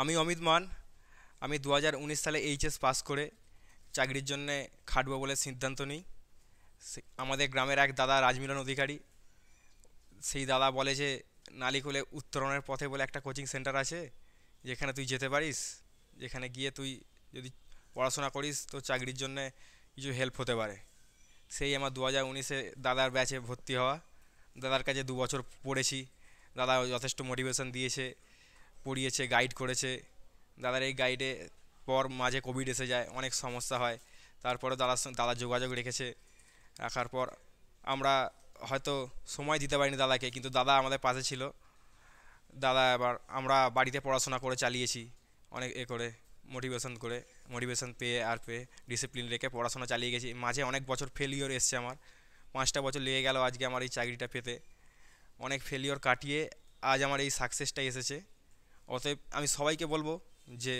আমি অমিত মান আমি দু সালে এইচএস পাস করে চাকরির জন্যে খাটবো বলে সিদ্ধান্ত নিই আমাদের গ্রামের এক দাদা রাজমিলন অধিকারী সেই দাদা বলে যে নালিকুলে উত্তরণের পথে বলে একটা কোচিং সেন্টার আছে যেখানে তুই যেতে পারিস যেখানে গিয়ে তুই যদি পড়াশোনা করিস তো চাকরির জন্য কিছু হেল্প হতে পারে সেই আমার দু হাজার উনিশে দাদার ব্যাচে ভর্তি হওয়া দাদার কাছে দু বছর পড়েছি দাদা যথেষ্ট মোটিভেশন দিয়েছে পড়িয়েছে গাইড করেছে দাদার এই গাইডে পর মাঝে কোভিড এসে যায় অনেক সমস্যা হয় তারপরে দাদার দাদা যোগাযোগ রেখেছে রাখার পর আমরা হয়তো সময় দিতে পারিনি দাদাকে কিন্তু দাদা আমাদের পাশে ছিল দাদা এবার আমরা বাড়িতে পড়াশোনা করে চালিয়েছি অনেক এ করে মোটিভেশন করে মোটিভেশন পেয়ে আর পেয়ে ডিসিপ্লিন রেখে পড়াশোনা চালিয়ে গেছি মাঝে অনেক বছর ফেলিওর এসছে আমার পাঁচটা বছর লেগে গেল আজকে আমার এই চাকরিটা পেতে অনেক ফেলিওর কাটিয়ে আজ আমার এই সাকসেসটাই এসেছে অতএব আমি সবাইকে বলবো যে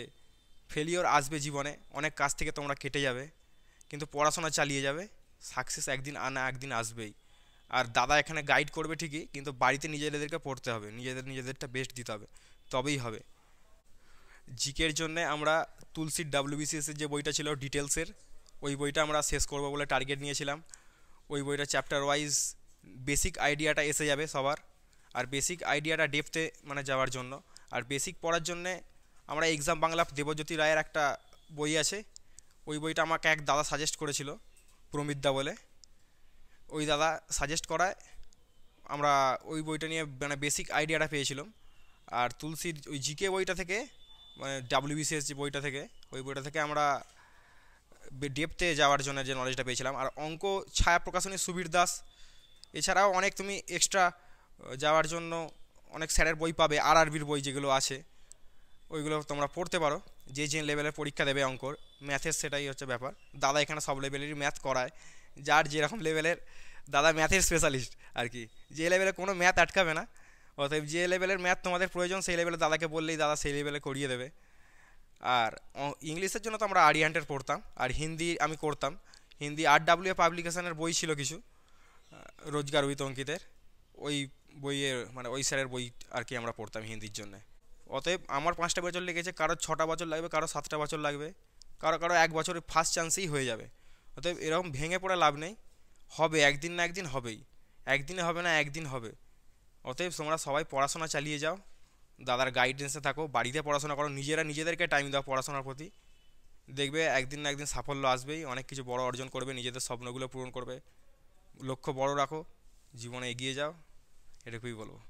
ফেলিওর আসবে জীবনে অনেক কাজ থেকে তোমরা কেটে যাবে কিন্তু পড়াশোনা চালিয়ে যাবে সাকসেস একদিন আনা একদিন আসবেই আর দাদা এখানে গাইড করবে ঠিকই কিন্তু বাড়িতে নিজেদেরকে পড়তে হবে নিজেদের নিজেদেরটা বেস্ট দিতে হবে তবেই হবে জিকের জন্য আমরা তুলসীর ডাব্লিউবিসিএসের যে বইটা ছিল ডিটেলসের ওই বইটা আমরা শেষ করবো বলে টার্গেট নিয়েছিলাম ওই বইটা চ্যাপ্টার ওয়াইজ বেসিক আইডিয়াটা এসে যাবে সবার আর বেসিক আইডিয়াটা ডেপথে মানে যাওয়ার জন্য আর বেসিক পড়ার জন্যে আমরা এক্সাম বাংলা দেবজ্যোতি রায়ের একটা বই আছে ওই বইটা আমাকে এক দাদা সাজেস্ট করেছিল প্রমিতদা বলে ওই দাদা সাজেস্ট করায় আমরা ওই বইটা নিয়ে মানে বেসিক আইডিয়াটা পেয়েছিলাম আর তুলসীর ওই জিকে বইটা থেকে মানে ডাব্লিউবিসিএস যে বইটা থেকে ওই বইটা থেকে আমরা ডেপতে যাওয়ার জন্য যে নলেজটা পেয়েছিলাম আর অঙ্ক ছায়া প্রকাশনী সুবীর দাস এছাড়াও অনেক তুমি এক্সট্রা যাওয়ার জন্য অনেক স্যারের বই পাবে আর আরবির বই যেগুলো আছে ওইগুলো তোমরা পড়তে পারো যে যে লেভেলের পরীক্ষা দেবে অঙ্কর ম্যাথের সেটাই হচ্ছে ব্যাপার দাদা এখানে সব লেভেলেরই ম্যাথ করায় যার যেরকম লেভেলের দাদা ম্যাথের স্পেশালিস্ট আর কি যে লেভেলে কোনো ম্যাথ আটকাবে না অতএব যে লেভেলের ম্যাথ তোমাদের প্রয়োজন সেই লেভেলে দাদাকে বললেই দাদা সেই লেভেলে করিয়ে দেবে আর ইংলিশের জন্য তো আমরা আরিয়ান্টের পড়তাম আর হিন্দি আমি করতাম হিন্দি আর ডাব্লিউ পাবলিকেশনের বই ছিল কিছু রোজগার উইত অঙ্কিতের ওই বইয়ের মানে ওই স্যারের বই আর কি আমরা পড়তাম হিন্দির জন্য অতএব আমার পাঁচটা বছর লেগেছে কারো ছটা বছর লাগবে কারো সাতটা বছর লাগবে কারো কারো এক বছরে ফার্স্ট চান্সেই হয়ে যাবে অতএব এরকম ভেঙে পড়া লাভ নেই হবে একদিন না একদিন হবেই একদিনে হবে না একদিন হবে অতএব তোমরা সবাই পড়াশোনা চালিয়ে যাও দাদার গাইডেন্সে থাকো বাড়িতে পড়াশোনা করো নিজেরা নিজেদেরকে টাইম দাও পড়াশোনার প্রতি দেখবে একদিন না একদিন সাফল্য আসবেই অনেক কিছু বড় অর্জন করবে নিজেদের স্বপ্নগুলো পূরণ করবে লক্ষ্য বড় রাখো জীবনে এগিয়ে যাও এটা কী বলবো